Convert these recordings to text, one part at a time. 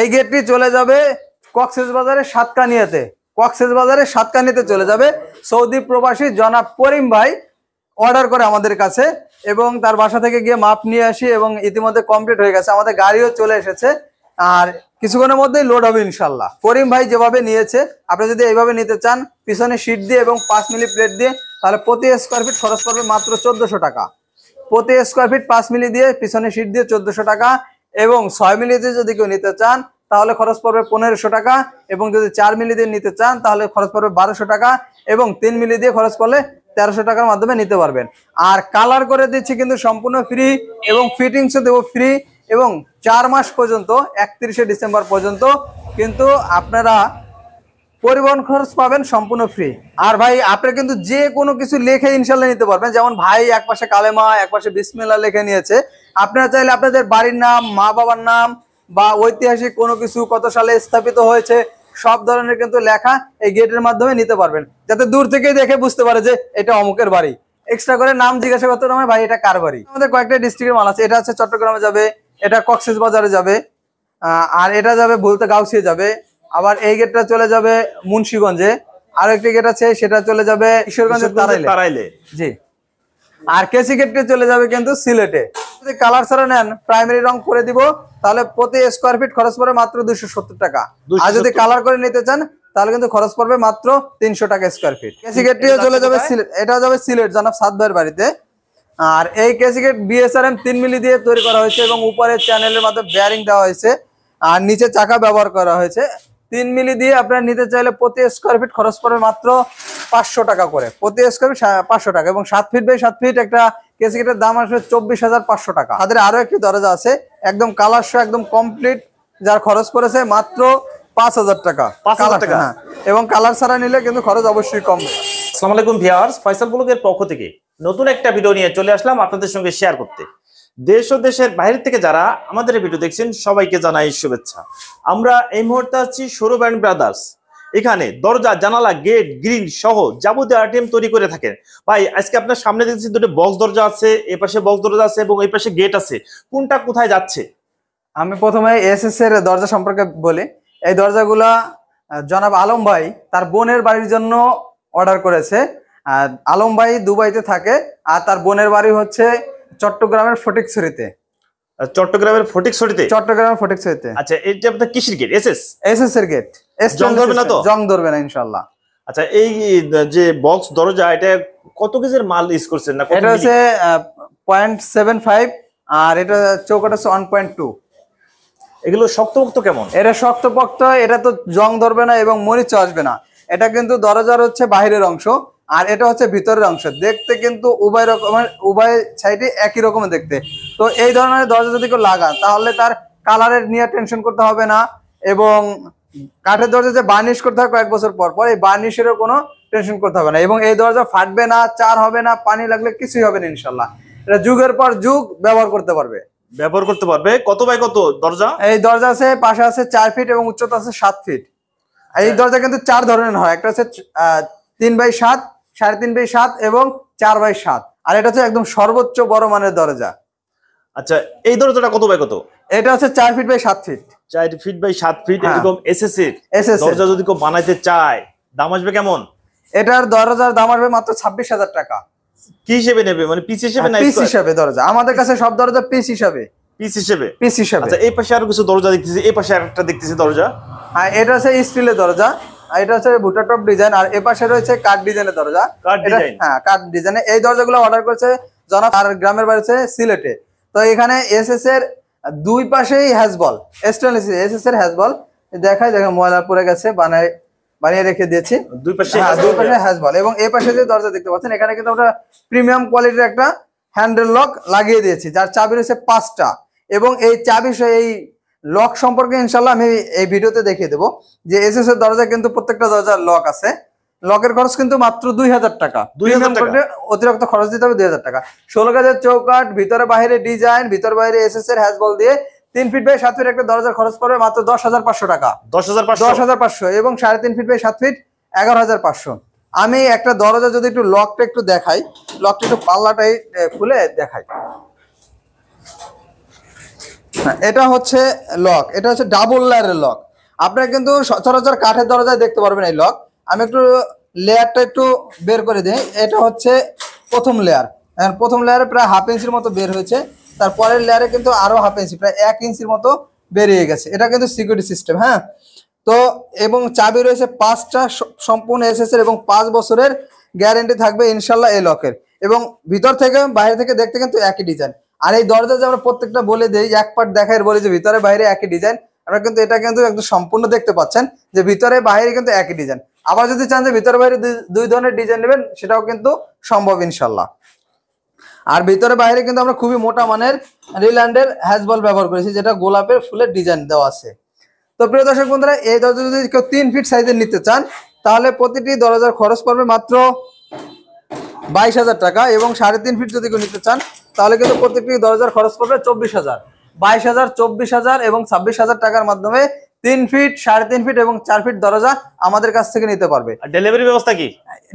এই গেটটি চলে যাবে কক্সেস বাজারে সাতকানিয়াতে কক্সেস বাজারে সাতকানিতে চলে যাবে সৌদি প্রবাসী জনাব করিম ভাই অর্ডার করে আমাদের কাছে এবং তার বাসা থেকে গিয়ে মাপ নিয়ে আসি এবং ইতিমধ্যে কমপ্লিট হয়ে গেছে আমাদের গাড়িও চলে এসেছে আর কিছুক্ষণের মধ্যেই লোড হবে ইনশাল্লাহ করিম ভাই যেভাবে নিয়েছে আপনি যদি এইভাবে নিতে চান পিছনে সিট দিয়ে এবং পাঁচ মিলি প্লেট দিয়ে তাহলে প্রতি স্কোয়ার ফিট খরচ করবে মাত্র চোদ্দশো টাকা প্রতি স্কোয়ার ফিট পাঁচ মিলি দিয়ে পিছনে সিট দিয়ে চোদ্দশো টাকা এবং ছয় মিলিতে যদি কেউ নিতে চান তাহলে খরচ পড়বে পনেরোশো টাকা এবং যদি চার মিলি দিয়ে নিতে চান তাহলে খরচ পড়বে বারোশো টাকা এবং তিন মিলি দিয়ে খরচ করলে তেরোশো টাকার মাধ্যমে নিতে পারবেন আর কালার করে দিচ্ছি কিন্তু সম্পূর্ণ ফ্রি এবং ফিটিংসও দেবো ফ্রি এবং চার মাস পর্যন্ত একত্রিশে ডিসেম্বর পর্যন্ত কিন্তু আপনারা পরিবহন খরচ পাবেন সম্পূর্ণ ফ্রি আর ভাই আপনি কিন্তু যে কোনো কিছু লেখে ইনশাল্লাহ নিতে পারবেন যেমন ভাই একপাশে কালেমা একপাশে বিসমিল্লা লেখে নিয়েছে আপনারা চাইলে আপনাদের বাড়ির নাম মা বাবার নাম বা ঐতিহাসিক কোনো কিছু কত সালে স্থাপিত হয়েছে সব ধরনের কিন্তু লেখা এই গেটের মাধ্যমে নিতে পারবেন যাতে দূর থেকেই দেখে বুঝতে পারে যে এটা অমুকের বাড়ি এক্সট্রা করে নাম জিজ্ঞাসা করতে পারবে ভাই এটা কার বাড়ি আমাদের কয়েকটা ডিস্ট্রিক্টের মাল আছে এটা হচ্ছে চট্টগ্রামে যাবে এটা কক্সেস বাজারে যাবে আর এটা যাবে বলতে গাউসিয়ে যাবে আবার এই গেটটা চলে যাবে মুন্সীগঞ্জে আর একটি গেট আছে সেটা চলে যাবে ঈশ্বরগঞ্জের তারাইলে জি আর কেসি গেটটা চলে যাবে কিন্তু সিলেটে যদি কালার ছাড়া নেন প্রাইমারি রং করে দিব তাহলে প্রতি স্কোয়ার ফিট খরচ পড়বে মাত্র দুশো টাকা আর যদি কালার করে নিতে চান তাহলে কিন্তু খরচ পড়বে মাত্র তিনশো টাকা স্কোয়ার ফিট কেসি গেটটিও চলে যাবে সিলেট যাবে সিলেট জানাব সাত ভাইয়ের বাড়িতে আর এই কেসি গেট বিএসআরএম তিন মিলি দিয়ে তৈরি করা হয়েছে এবং উপরে চ্যানেলের মাধ্যমে ব্যারিং দেওয়া হয়েছে আর নিচে চাকা ব্যবহার করা হয়েছে তিন মিলি দিয়ে আপনারা নিতে চাইলে প্রতি স্কোয়ার ফিট খরচ পড়বে মাত্র পাঁচশো টাকা করে প্রতি স্কোয়ার ফিট পাঁচশো টাকা এবং সাত ফিট বাই সাত ফিট একটা কেটের দাম আসবে চব্বিশ হাজার পাঁচশো টাকা তাদের আরও একটি দরজা আছে একদম কালার শো একদম কমপ্লিট যার খরচ পড়েছে মাত্র পাঁচ হাজার টাকা পাঁচ হাজার টাকা হ্যাঁ, এবং কালার ছাড়া নিলে কিন্তু খরচ অবশ্যই কম আসসালামু আলাইকুম ভিয়ার্স ফয়সাল বুলকের পক্ষ থেকে নতুন একটা ভিডিও নিয়ে চলে আসলাম আপনাদের সঙ্গে শেয়ার করতে দেশ ও দেশের বাইরে থেকে যারা আমাদের ভিডিও দেখছেন সবাইকে জানাই শুভেচ্ছা আমরা এই মুহূর্তে আছি সৌরভ অ্যান্ড ব্রাদার্স এখানে দরজা জানালা গেট গ্রিল সহ যাবতীয় আইটেম তৈরি করে থাকেন ভাই আজকে আপনার সামনে দেখছি দুটো বক্স দরজা আছে এ পাশে বক্স দরজা আছে এবং এই পাশে গেট আছে কোনটা কোথায় যাচ্ছে আমি প্রথমে এস এর দরজা সম্পর্কে বলি এই দরজাগুলা জনাব আলম ভাই তার বোনের বাড়ির জন্য অর্ডার করেছে আর আলম ভাই দুবাইতে থাকে আর তার বোনের বাড়ি হচ্ছে চট্টগ্রামের ফটিকছড়িতে চট্টগ্রামের ফটিকছড়িতে চট্টগ্রামের ফটিকছড়িতে আচ্ছা এটা আপনার কিসের গেট এসএস এসএস এর গেট এস জং ধরবে না তো জং ধরবে না ইনশাআল্লাহ আচ্ছা এই যে বক্স দরজা এটা কত কেজির মাল ইউজ করছেন না এটা হচ্ছে 0.75 আর এটা চৌকাটা হচ্ছে 1.2 এগুলো শক্তপোক্ত কেমন এটা শক্তপোক্ত এটা তো জং ধরবে না এবং মরিচও আসবে না এটা কিন্তু দরজার হচ্ছে বাইরের অংশ আর এটা হচ্ছে ভিতরের অংশ দেখতে কিন্তু উভয় রকমের মানে উভয় সাইডে একই রকমের দেখতে তো এই ধরনের দরজা যদি কেউ লাগান তাহলে তার কালারের নিয়ে টেনশন করতে হবে না এবং কাঠের দরজা যে বার্নিশ করতে হবে কয়েক বছর পর পর এই বার্নিশেরও কোনো টেনশন করতে হবে না এবং এই দরজা ফাটবে না চার হবে না পানি লাগলে কিছুই হবে না ইনশাল্লাহ এটা যুগের পর যুগ ব্যবহার করতে পারবে ব্যবহার করতে পারবে কত বাই কত দরজা এই দরজা আছে পাশে আছে চার ফিট এবং উচ্চতা আছে সাত ফিট এই হ্যাঁ। দরজা কিন্তু চার ধরনের হয় একটা হচ্ছে তিন বাই সাত সাড়ে তিন বাই সাত এবং চার বাই সাত আর এটা হচ্ছে একদম সর্বোচ্চ বড় মানের দরজা আচ্ছা এই দরজাটা কত বাই কত এটা হচ্ছে চার ফিট বাই সাত ফিট চার ফিট বাই সাত ফিট হ্যাঁ। এরকম এস দরজা যদি কেউ বানাইতে চায় দাম আসবে কেমন এটার দরজার দাম আসবে মাত্র ছাব্বিশ হাজার টাকা কি হিসেবে নেবে মানে পিস হিসেবে না পিস হিসেবে দরজা আমাদের কাছে সব দরজা পিস হিসেবে পিস হিসেবে পিস হিসেবে আচ্ছা এই পাশে আরো কিছু দরজা দেখতেছি এই পাশে আরেকটা দেখতেছি দরজা হ্যাঁ এটা হচ্ছে স্টিলের দরজা এটা হচ্ছে বুটার টপ ডিজাইন আর এপাশে রয়েছে কাঠ ডিজাইনের দরজা হ্যাঁ কাঠ ডিজাইনে এই দরজাগুলো অর্ডার করেছে জনাব আর গ্রামের বাড়িতে সিলেটে তো এখানে এসএস এর দুই পাশেই হ্যাজবল স্টেনলেস এস এর হ্যাজবল দেখায় দেখেন ময়লা পরে গেছে বানায় বানিয়ে রেখে দিয়েছি দুই হ্যাঁ, পাশে দুই পাশে হ্যাজবল এবং এই যে দরজা দেখতে পাচ্ছেন এখানে কিন্তু আমরা প্রিমিয়াম কোয়ালিটির একটা হ্যান্ডেল লক লাগিয়ে দিয়েছি যার চাবি রয়েছে পাঁচটা এবং এই চাবি এই লক সম্পর্কে ইনশাল্লাহ আমি এই ভিডিওতে দেখিয়ে দেবো যে এস এস এর দরজা কিন্তু প্রত্যেকটা দরজার লক আছে লকের খরচ কিন্তু মাত্র দুই হাজার টাকা দুই হাজার অতিরিক্ত খরচ দিতে হবে দুই হাজার টাকা ষোলো গাছের চৌকাট ভিতরে বাহিরে ডিজাইন ভিতরে বাইরে এস এস এর বল দিয়ে তিন ফিট বাই সাত ফিট একটা দরজার খরচ পড়বে মাত্র দশ হাজার পাঁচশো টাকা দশ হাজার দশ হাজার পাঁচশো এবং সাড়ে তিন ফিট বাই সাত ফিট এগারো হাজার পাঁচশো আমি একটা দরজা যদি একটু লকটা একটু দেখাই লকটা একটু পাল্লাটাই খুলে দেখাই এটা হচ্ছে লক এটা হচ্ছে ডাবল লেয়ারের লক আপনারা কিন্তু সচরাচর কাঠের দরজায় দেখতে পারবেন এই লক আমি একটু লেয়ারটা একটু বের করে দিই এটা হচ্ছে প্রথম লেয়ার প্রথম লেয়ারে প্রায় হাফ ইঞ্চির মতো বের হয়েছে তারপরের লেয়ারে কিন্তু আরও হাফ ইঞ্চি প্রায় এক ইঞ্চির মতো বেরিয়ে গেছে এটা কিন্তু সিকিউরিটি সিস্টেম হ্যাঁ তো এবং চাবি রয়েছে পাঁচটা সম্পূর্ণ এসএসের এবং পাঁচ বছরের গ্যারেন্টি থাকবে ইনশাল্লাহ এই লকের এবং ভিতর থেকে বাইরে থেকে দেখতে কিন্তু একই ডিজাইন আর এই দরজা যে আমরা প্রত্যেকটা বলে দিই এক পার্ট দেখায় বলে যে ভিতরে বাইরে একই ডিজাইন আমরা কিন্তু এটা কিন্তু একদম সম্পূর্ণ দেখতে পাচ্ছেন যে ভিতরে বাইরে কিন্তু একই ডিজাইন আবার যদি চান যে ভিতরে বাইরে দুই ধরনের ডিজাইন নেবেন সেটাও কিন্তু সম্ভব ইনশাল্লাহ আর ভিতরে বাইরে কিন্তু আমরা খুবই মোটা মানের রিল্যান্ডের হ্যাজবল ব্যবহার করেছি যেটা গোলাপের ফুলের ডিজাইন দেওয়া আছে তো প্রিয় দর্শক বন্ধুরা এই দরজা যদি কেউ তিন ফিট সাইজের নিতে চান তাহলে প্রতিটি দরজার খরচ পড়বে মাত্র বাইশ হাজার টাকা এবং সাড়ে তিন ফিট যদি কেউ নিতে চান তাহলে কিন্তু প্রত্যেকটি দরজার খরচ পড়বে চব্বিশ হাজার বাইশ হাজার চব্বিশ হাজার এবং ছাব্বিশ হাজার টাকার মাধ্যমে তিন ফিট সাড়ে তিন ফিট এবং চার ফিট দরজা আমাদের কাছ থেকে নিতে পারবে ডেলিভারি ব্যবস্থা কি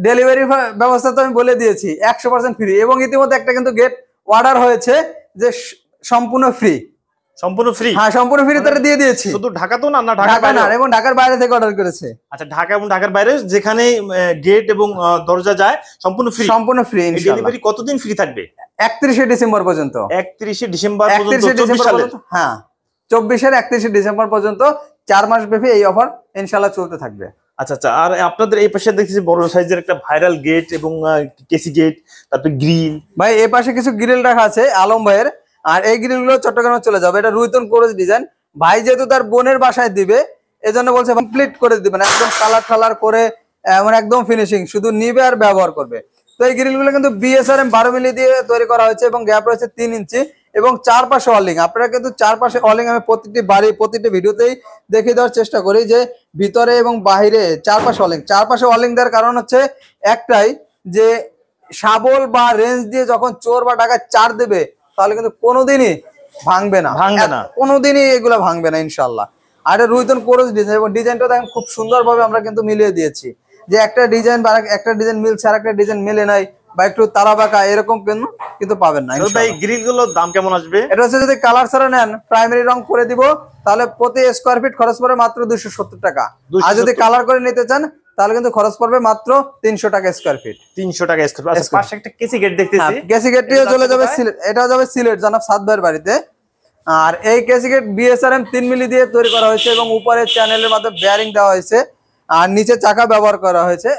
ডেলিভারি ব্যবস্থা তো আমি বলে দিয়েছি একশো পার্সেন্ট ফ্রি এবং ইতিমধ্যে একটা কিন্তু গেট অর্ডার হয়েছে যে সম্পূর্ণ ফ্রি সম্পূর্ণ ফ্রি হ্যাঁ সম্পূর্ণ ফ্রি তারা মানে দিয়ে দিয়েছি শুধু ঢাকা তো না না ঢাকা না এবং ঢাকার বাইরে থেকে অর্ডার করেছে আচ্ছা ঢাকা এবং ঢাকার বাইরে যেখানে গেট এবং দরজা যায় সম্পূর্ণ ফ্রি সম্পূর্ণ ফ্রি ডেলিভারি কতদিন ফ্রি থাকবে 31 ডিসেম্বর পর্যন্ত 31 ডিসেম্বর পর্যন্ত হ্যাঁ 24 এর 31 ডিসেম্বর পর্যন্ত চার মাস ব্যাপী এই অফার ইনশাআল্লাহ চলতে থাকবে আচ্ছা আচ্ছা আর আপনাদের এই পাশে দেখতেছি বড় সাইজের একটা ভাইরাল গেট এবং কেসি গেট তারপর গ্রিল ভাই এই পাশে কিছু গ্রিল রাখা আছে আলম ভাইয়ের আর এই গ্রিলগুলো চট্টগ্রামে চলে যাবে এটা রুইতন কোরজ ডিজাইন ভাই যেহেতু তার বোনের বাসায় দিবে এজন্য বলছে কমপ্লিট করে দিবেন একদম কালার ঠালার করে এমন মানে একদম ফিনিশিং শুধু নিবে আর ব্যবহার করবে তো এই গ্রিলগুলো কিন্তু বিএসআরএম বারো মিলি দিয়ে তৈরি করা হয়েছে এবং গ্যাপ রয়েছে তিন ইঞ্চি এবং চারপাশে অলিং আপনারা কিন্তু চারপাশে অলিং আমি প্রতিটি বাড়ি প্রতিটি ভিডিওতেই দেখিয়ে দেওয়ার চেষ্টা করি যে ভিতরে এবং বাহিরে চারপাশে অলিং চারপাশে অলিং দেওয়ার কারণ হচ্ছে একটাই যে শাবল বা রেঞ্জ দিয়ে যখন চোর বা ডাকাত চার দেবে তাহলে কিন্তু কোনোদিনই ভাঙবে না ভাঙবে না কোনোদিনই এগুলো ভাঙবে না ইনশাল্লাহ আর এটা রুইতন কোরস ডিজাইন এবং ডিজাইনটা দেখেন খুব সুন্দর ভাবে আমরা কিন্তু মিলিয়ে দিয়েছি যে একটা ডিজাইন বা একটা ডিজাইন মিলছে আর একটা ডিজাইন মেলে নাই বা একটু তারা বাঁকা এরকম কিন্তু কিন্তু পাবেন না ভাই গ্রিল গুলোর দাম কেমন আসবে এটা হচ্ছে যদি কালার ছাড়া নেন প্রাইমারি রং করে দিব তাহলে প্রতি স্কোয়ার ফিট খরচ পড়ে মাত্র দুইশো টাকা আর যদি কালার করে নিতে চান তাহলে কিন্তু খরচ পড়বে মাত্র তিনশো টাকা স্কোয়ার ফিট তিনশো টাকা স্কোয়ার আচ্ছা, ফিট কেসি গেট হ্যাঁ, কেসি গেট চলে যাবে সিলেট এটা যাবে সিলেট জানাব সাত ভাইয়ের বাড়িতে আর এই কেসি গেট বিএসআরএম তিন মিলি দিয়ে তৈরি করা হয়েছে এবং উপরের চ্যানেলের মাধ্যমে বেয়ারিং দেওয়া হয়েছে আর নিচে চাকা ব্যবহার করা হয়েছে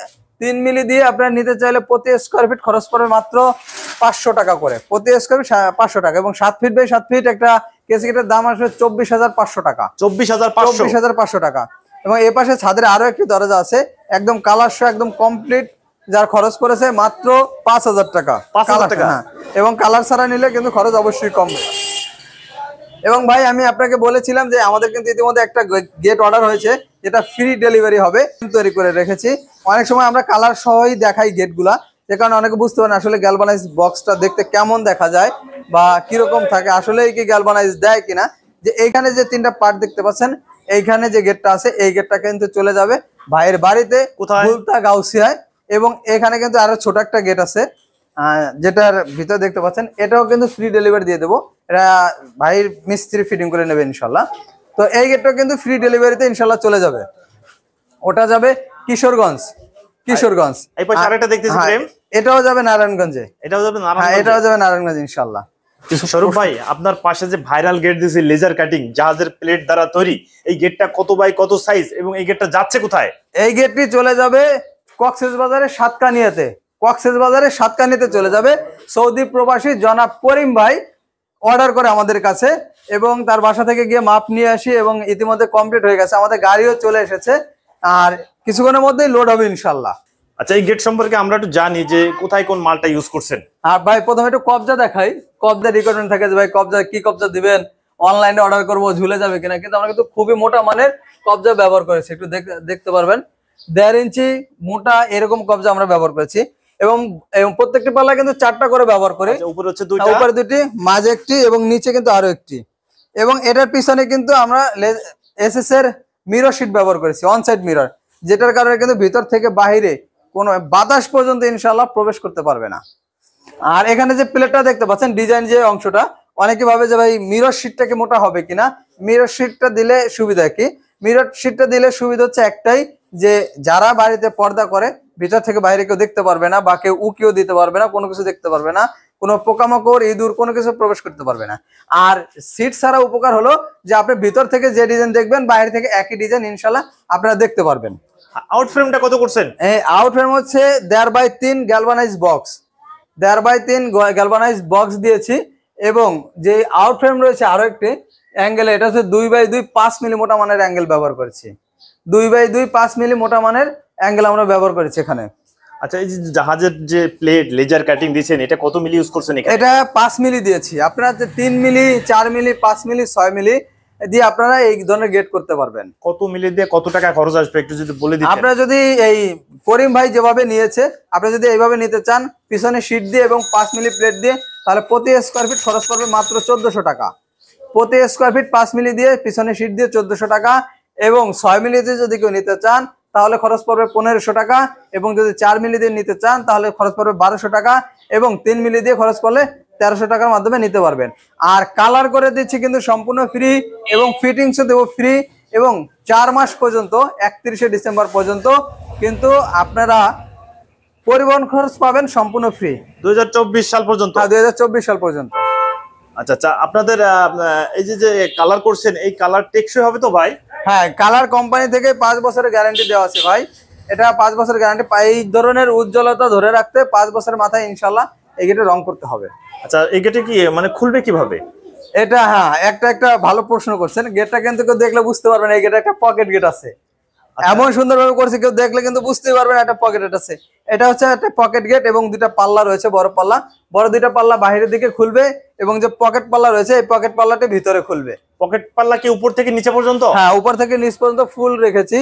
তিন মিলি দিয়ে আপনার নিতে চাইলে প্রতি স্কোয়ার ফিট খরচ পড়বে মাত্র পাঁচশো টাকা করে প্রতি স্কোয়ার ফিট পাঁচশো টাকা এবং সাত ফিট বাই সাত ফিট একটা কেসি গেটের দাম আসবে চব্বিশ হাজার পাঁচশো টাকা চব্বিশ হাজার চব্বিশ হাজার পাঁচশো টাকা এবং এ পাশে ছাদের আরো একটি দরজা আছে একদম কালার শো একদম কমপ্লিট যার খরচ পড়েছে মাত্র পাঁচ হাজার টাকা পাঁচ হাজার টাকা হ্যাঁ, এবং কালার ছাড়া নিলে কিন্তু খরচ অবশ্যই কম এবং ভাই আমি আপনাকে বলেছিলাম যে আমাদের কিন্তু ইতিমধ্যে একটা গেট অর্ডার হয়েছে যেটা ফ্রি ডেলিভারি হবে তৈরি করে রেখেছি অনেক সময় আমরা কালার সহই দেখাই গেটগুলা যে কারণে অনেকে বুঝতে পারেন আসলে গ্যালবানাইজ বক্সটা দেখতে কেমন দেখা যায় বা কিরকম থাকে আসলে কি গ্যালবানাইজ দেয় কিনা যে এইখানে যে তিনটা পার্ট দেখতে পাচ্ছেন এইখানে যে গেটটা আছে এই গেটটা কিন্তু চলে যাবে ভাইয়ের বাড়িতে গাউসিয়ায় এবং এখানে কিন্তু আরো ছোট একটা গেট আছে যেটার ভিতরে দেখতে পাচ্ছেন এটাও কিন্তু ফ্রি ডেলিভারি দিয়ে দেবো এটা ভাইয়ের মিস্ত্রি ফিটিং করে নেবে ইনশাল্লাহ তো এই গেটটাও কিন্তু ফ্রি ডেলিভারিতে ইনশাল্লাহ চলে যাবে ওটা যাবে কিশোরগঞ্জ কিশোরগঞ্জ হ্যাঁ, এটাও যাবে নারায়ণগঞ্জে এটাও যাবে হ্যাঁ, নারায়ণগঞ্জ ইনশাল্লাহ স্বরূপ ভাই আপনার পাশে যে ভাইরাল গেট দিয়েছি লেজার কাটিং জাহাজের প্লেট দ্বারা তৈরি এই গেটটা কত বাই কত সাইজ এবং এই গেটটা যাচ্ছে কোথায় এই গেটটি চলে যাবে কক্সেস বাজারে সাতকানিয়াতে কক্সেস বাজারে সাতকানিতে চলে যাবে সৌদি প্রবাসী জনাব করিম ভাই অর্ডার করে আমাদের কাছে এবং তার বাসা থেকে গিয়ে মাপ নিয়ে আসি এবং ইতিমধ্যে কমপ্লিট হয়ে গেছে আমাদের গাড়িও চলে এসেছে আর কিছুক্ষণের মধ্যেই লোড হবে ইনশাল্লাহ আচ্ছা এই গেট সম্পর্কে আমরা একটু জানি যে কোথায় কোন মালটা ইউজ করছেন আর ভাই প্রথমে একটু কবজা দেখাই কবজা রিকোয়ারমেন্ট থাকে যে ভাই কবজা কি কবজা দিবেন অনলাইনে অর্ডার করবো ঝুলে যাবে কিনা কিন্তু আমরা কিন্তু খুবই মোটা মানের কবজা ব্যবহার করেছি একটু দেখতে পারবেন দেড় ইঞ্চি মোটা এরকম কবজা আমরা ব্যবহার করেছি এবং প্রত্যেকটি পাল্লা কিন্তু চারটা করে ব্যবহার করি আচ্ছা, উপরে হচ্ছে দুইটা উপরে দুটি মাঝে একটি এবং নিচে কিন্তু আরো একটি এবং এটার পিছনে কিন্তু আমরা এসএস এর মিরর শিট ব্যবহার করেছি অন সাইড মিরর যেটার কারণে কিন্তু ভিতর থেকে বাহিরে কোনো বাতাস পর্যন্ত ইনশাল্লাহ প্রবেশ করতে পারবে না আর এখানে যে প্লেটটা দেখতে পাচ্ছেন ডিজাইন যে অংশটা অনেকে ভাবে যে ভাই মিরর শিটটাকে মোটা হবে কিনা মিরর শিটটা দিলে সুবিধা কি মিরর শিটটা দিলে সুবিধা হচ্ছে একটাই যে যারা বাড়িতে পর্দা করে ভিতর থেকে বাইরে কেউ দেখতে পারবে না বা কেউ উকিও দিতে পারবে না কোনো কিছু দেখতে পারবে না কোনো পোকামাকড় ইঁদুর কোনো কিছু প্রবেশ করতে পারবে না আর সিট ছাড়া উপকার হলো যে আপনি ভিতর থেকে যে ডিজাইন দেখবেন বাইরে থেকে একই ডিজাইন ইনশাল্লাহ আপনারা দেখতে পারবেন আউট ফ্রেমটা কত করছেন এই আউট ফ্রেম হচ্ছে দেড় বাই তিন গ্যালভানাইজ বক্স দেড় বাই তিন গ্যালভানাইজ বক্স দিয়েছি এবং যে আউট ফ্রেম রয়েছে আরও একটি অ্যাঙ্গেলে এটা হচ্ছে দুই বাই দুই পাঁচ মিলি মোটা মানের অ্যাঙ্গেল ব্যবহার করেছি দুই বাই দুই পাঁচ মিলি মোটা মানের অ্যাঙ্গেল আমরা ব্যবহার করেছি এখানে আচ্ছা এই যে জাহাজের যে প্লেট লেজার কাটিং দিয়েছেন এটা কত মিলি ইউজ করছেন এটা পাঁচ মিলি দিয়েছি আপনারা তিন মিলি চার মিলি পাঁচ মিলি ছয় মিলি দিয়ে আপনারা এই ধরনের গেট করতে পারবেন কত মিলে দিয়ে কত টাকা খরচ আসবে একটু যদি বলে দিই আপনারা যদি এই করিম ভাই যেভাবে নিয়েছে আপনি যদি এইভাবে নিতে চান পিছনে শীট দিয়ে এবং পাঁচ মিলি প্লেট দিয়ে তাহলে প্রতি স্কোয়ার ফিট খরচ পড়বে মাত্র চোদ্দশো টাকা প্রতি স্কোয়ার ফিট পাঁচ মিলি দিয়ে পিছনে শীট দিয়ে চোদ্দশো টাকা এবং ছয় মিলি দিয়ে যদি কেউ নিতে চান তাহলে খরচ পড়বে পনেরোশো টাকা এবং যদি চার মিলি দিয়ে নিতে চান তাহলে খরচ পড়বে বারোশো টাকা এবং তিন মিলি দিয়ে খরচ পড়লে তেরোশো টাকার মাধ্যমে নিতে পারবেন আর কালার করে দিচ্ছি কিন্তু সম্পূর্ণ ফ্রি এবং ফিটিংসও দেবো ফ্রি এবং চার মাস পর্যন্ত একত্রিশে ডিসেম্বর পর্যন্ত কিন্তু আপনারা পরিবহন খরচ পাবেন সম্পূর্ণ ফ্রি দুই সাল পর্যন্ত হ্যাঁ, দুই সাল পর্যন্ত আচ্ছা আচ্ছা আপনাদের এই যে যে কালার করছেন এই কালার টেকসই হবে তো ভাই হ্যাঁ কালার কোম্পানি থেকে পাঁচ বছরের গ্যারান্টি দেওয়া আছে ভাই এটা পাঁচ বছর গ্যারান্টি এই ধরনের উজ্জ্বলতা ধরে রাখতে পাঁচ বছরের মাথায় ইনশাল্লাহ এই গেটে রং করতে হবে আচ্ছা এই গেটে কি মানে খুলবে কিভাবে এটা হ্যাঁ একটা একটা ভালো প্রশ্ন করছেন গেটটা কিন্তু কেউ দেখলে বুঝতে পারবেন এই গেটে একটা পকেট গেট আছে আচ্ছা। এমন সুন্দরভাবে করছে কেউ দেখলে কিন্তু বুঝতে পারবেন একটা পকেট গেট আছে এটা হচ্ছে একটা পকেট গেট এবং দুটা পাল্লা রয়েছে বড় পাল্লা বড় দুটা পাল্লা বাইরের দিকে খুলবে এবং যে পকেট পাল্লা রয়েছে এই পকেট পাল্লাটি ভিতরে খুলবে পকেট পাল্লা কি উপর থেকে নিচে পর্যন্ত হ্যাঁ উপর থেকে নিচ পর্যন্ত ফুল রেখেছি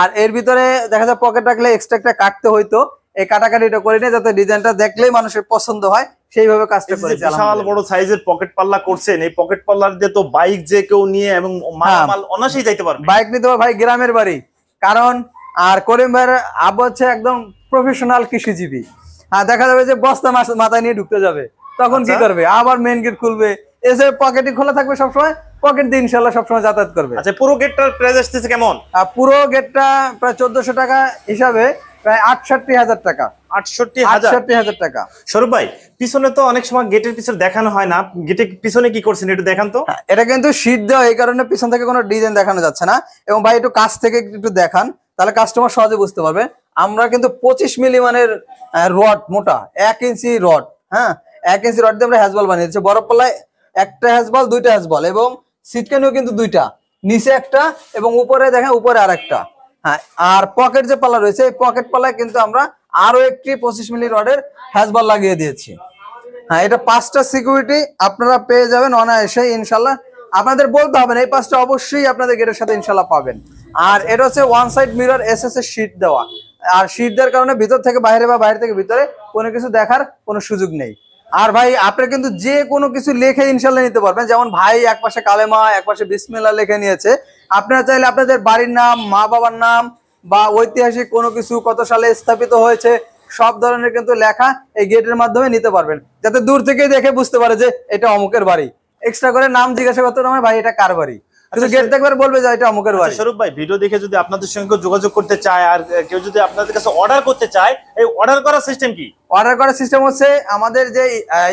আর এর ভিতরে দেখা যায় পকেট রাখলে এক্সট্রা একটা কাটতে হইতো এই কাটাকাটিটা করে নিয়ে যাতে ডিজাইনটা দেখলেই মানুষের পছন্দ হয় সেইভাবে কাজটা করে বিশাল বড় সাইজের পকেট পাল্লা করছেন এই পকেট পাল্লার দিয়ে তো বাইক যে কেউ নিয়ে এবং হ্যাঁ। মাল অনাসেই যাইতে পারবে বাইক নিতে ভাই গ্রামের বাড়ি কারণ আর করিম ভাইয়ের আব হচ্ছে একদম প্রফেশনাল কৃষিজীবী হ্যাঁ দেখা যাবে যে বস্তা মাথায় নিয়ে ঢুকতে যাবে তখন কি আচ্ছা। করবে আবার মেন গেট খুলবে এসে পকেটই খোলা থাকবে সবসময় পকেট দিয়ে ইনশাল্লাহ সবসময় যাতায়াত করবে আচ্ছা পুরো গেটটার প্রাইস আসতেছে কেমন পুরো গেটটা প্রায় চোদ্দশো টাকা হিসাবে প্রায় হাজার টাকা আটষট্টি হাজার টাকা পিছনে তো অনেক সময় পিছনে দেখানো হয় না গেটের পিছনে কি করছেন দেখান তো হ্যাঁ, এটা কিন্তু দেওয়া এই কারণে পিছন থেকে কোনো ডিজাইন দেখানো যাচ্ছে না এবং ভাই একটু কাছ থেকে একটু দেখান তাহলে কাস্টমার সহজে বুঝতে পারবে আমরা কিন্তু পঁচিশ মিলিমানের রড মোটা এক ইঞ্চি রড হ্যাঁ এক ইঞ্চি রড দিয়ে আমরা হ্যাজবল বানিয়ে দিচ্ছি বরফ পাল্লায় একটা হ্যাজবল দুইটা হ্যাজবল এবং সিটকানিও কিন্তু দুইটা নিচে একটা এবং উপরে দেখেন উপরে আর একটা হ্যাঁ আর পকেট যে পাল্লা রয়েছে এই পকেট পাল্লায় কিন্তু আমরা আরো একটি পঁচিশ মিলি রডের হ্যাজবল লাগিয়ে দিয়েছি হ্যাঁ এটা পাঁচটা সিকিউরিটি আপনারা পেয়ে যাবেন অনায়াসে ইনশাল্লাহ আপনাদের বলতে হবে না এই পাঁচটা অবশ্যই আপনাদের গেটের সাথে ইনশাল্লাহ পাবেন আর এটা হচ্ছে one side mirror S S এর শীত দেওয়া আর শীত দেওয়ার কারণে ভিতর থেকে বাইরে বা বাইরে থেকে ভিতরে কোনো কিছু দেখার কোনো সুযোগ নেই আর ভাই আপনি কিন্তু যে কোনো কিছু লেখে ইনশাল্লাহ নিতে পারবেন যেমন ভাই একপাশে কালেমা একপাশে বিসমিল্লা লেখে নিয়েছে আপনারা চাইলে আপনাদের বাড়ির নাম মা বাবার নাম বা ঐতিহাসিক কোনো কিছু কত সালে স্থাপিত হয়েছে সব ধরনের কিন্তু লেখা এই গেটের মাধ্যমে নিতে পারবেন যাতে দূর থেকে দেখে বুঝতে পারে যে এটা অমুকের বাড়ি এক্সট্রা করে নাম জিজ্ঞাসা করতে না ভাই এটা কার বাড়ি আচ্ছা, গেট বলবে যে এটা অমুকের আচ্ছা, বাড়ি ভাই ভিডিও দেখে যদি আপনাদের সঙ্গে যোগাযোগ করতে চায় আর কেউ যদি আপনাদের কাছে অর্ডার করতে চায় অর্ডার করার সিস্টেম কি অর্ডার করার সিস্টেম হচ্ছে আমাদের যে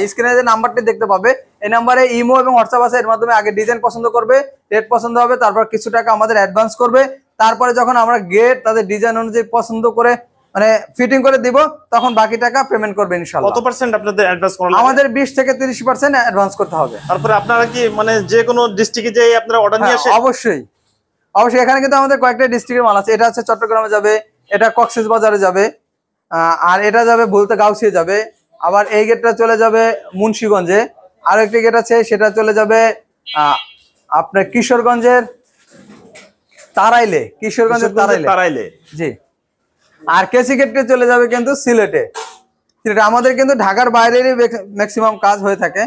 স্ক্রিনে যে নাম্বারটি দেখতে পাবে এই নাম্বারে ইমো এবং হোয়াটসঅ্যাপ আছে এর মাধ্যমে আগে ডিজাইন পছন্দ করবে রেট পছন্দ হবে তারপর কিছু টাকা আমাদের অ্যাডভান্স করবে তারপরে যখন আমরা গেট তাদের ডিজাইন অনুযায়ী পছন্দ করে মানে ফিটিং করে দিব তখন বাকি টাকা পেমেন্ট করবে ইনশাআল্লাহ কত পার্সেন্ট আপনাদের অ্যাডভান্স করতে আমাদের 20 থেকে 30% অ্যাডভান্স করতে হবে তারপরে আপনারা কি মানে যে কোনো ডিস্ট্রিক্টে যে আপনারা অর্ডার নিয়ে হ্যাঁ, আসেন অবশ্যই অবশ্যই এখানে কিন্তু আমাদের কয়েকটা ডিস্ট্রিক্টের মাল আছে এটা আছে চট্টগ্রামে যাবে এটা বাজারে যাবে আর এটা যাবে বলতে গাউসিয়ে যাবে আবার এই গেটটা চলে যাবে মুন্সিগঞ্জে আরেকটি গেট আছে সেটা চলে যাবে আপনার কিশোরগঞ্জের তারাইলে কিশোরগঞ্জের তারাইলে তারাইলে জি আর কেসি গেটকে চলে যাবে কিন্তু সিলেটে সিলেটে আমাদের কিন্তু ঢাকার বাইরেরই ম্যাক্সিমাম কাজ হয়ে থাকে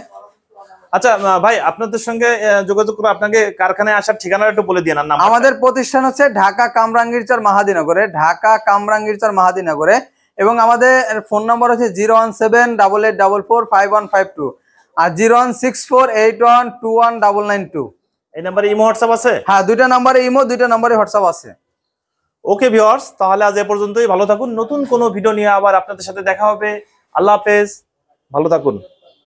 আচ্ছা ভাই আপনাদের সঙ্গে যোগাযোগ করে আপনাকে কারখানায় আসার ঠিকানাটা একটু বলে দিয়ে নাম আমাদের প্রতিষ্ঠান হচ্ছে ঢাকা কামরাঙ্গীরচর মাহাদিনগরে ঢাকা কামরাঙ্গীরচর মাহাদিনগরে এবং আমাদের ফোন নম্বর হচ্ছে zero one seven double eight double four five one five two আর zero one six four eight one two one double nine two এই নাম্বারে ইমো হোয়াটসঅ্যাপ আছে হ্যাঁ দুইটা নাম্বারে ইমো দুইটা নাম্বারে হোয়াটসঅ্যাপ আছে ওকে ভিওর্স তাহলে আজ এ পর্যন্তই ভালো থাকুন নতুন কোনো ভিডিও নিয়ে আবার আপনাদের সাথে দেখা হবে আল্লাহ হাফেজ ভালো থাকুন